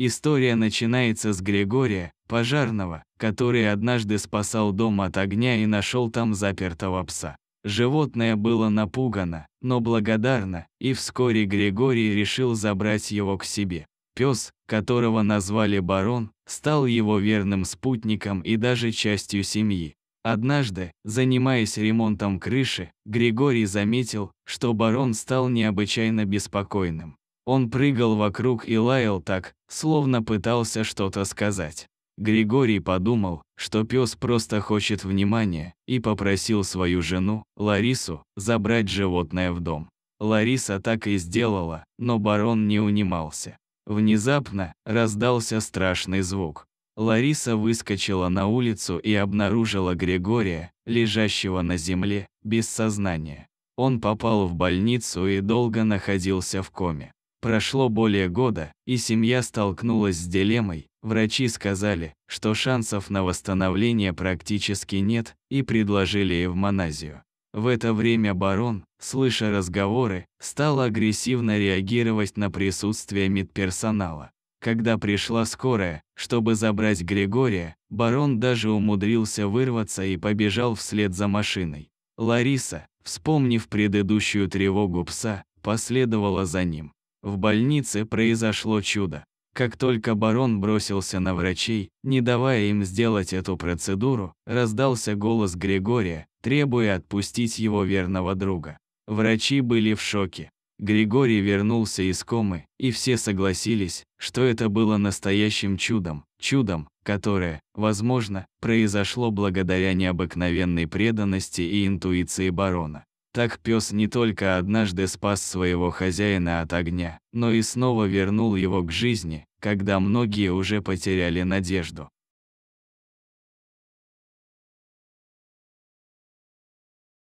История начинается с Григория, пожарного, который однажды спасал дом от огня и нашел там запертого пса. Животное было напугано, но благодарно, и вскоре Григорий решил забрать его к себе. Пес, которого назвали Барон, стал его верным спутником и даже частью семьи. Однажды, занимаясь ремонтом крыши, Григорий заметил, что барон стал необычайно беспокойным. Он прыгал вокруг и лаял так, словно пытался что-то сказать. Григорий подумал, что пес просто хочет внимания, и попросил свою жену, Ларису, забрать животное в дом. Лариса так и сделала, но барон не унимался. Внезапно раздался страшный звук. Лариса выскочила на улицу и обнаружила Григория, лежащего на земле, без сознания. Он попал в больницу и долго находился в коме. Прошло более года, и семья столкнулась с дилеммой. Врачи сказали, что шансов на восстановление практически нет, и предложили эвманазию. В это время барон, слыша разговоры, стал агрессивно реагировать на присутствие медперсонала. Когда пришла скорая, чтобы забрать Григория, барон даже умудрился вырваться и побежал вслед за машиной. Лариса, вспомнив предыдущую тревогу пса, последовала за ним. В больнице произошло чудо. Как только барон бросился на врачей, не давая им сделать эту процедуру, раздался голос Григория, требуя отпустить его верного друга. Врачи были в шоке. Григорий вернулся из комы, и все согласились, что это было настоящим чудом, чудом, которое, возможно, произошло благодаря необыкновенной преданности и интуиции барона. Так пес не только однажды спас своего хозяина от огня, но и снова вернул его к жизни, когда многие уже потеряли надежду.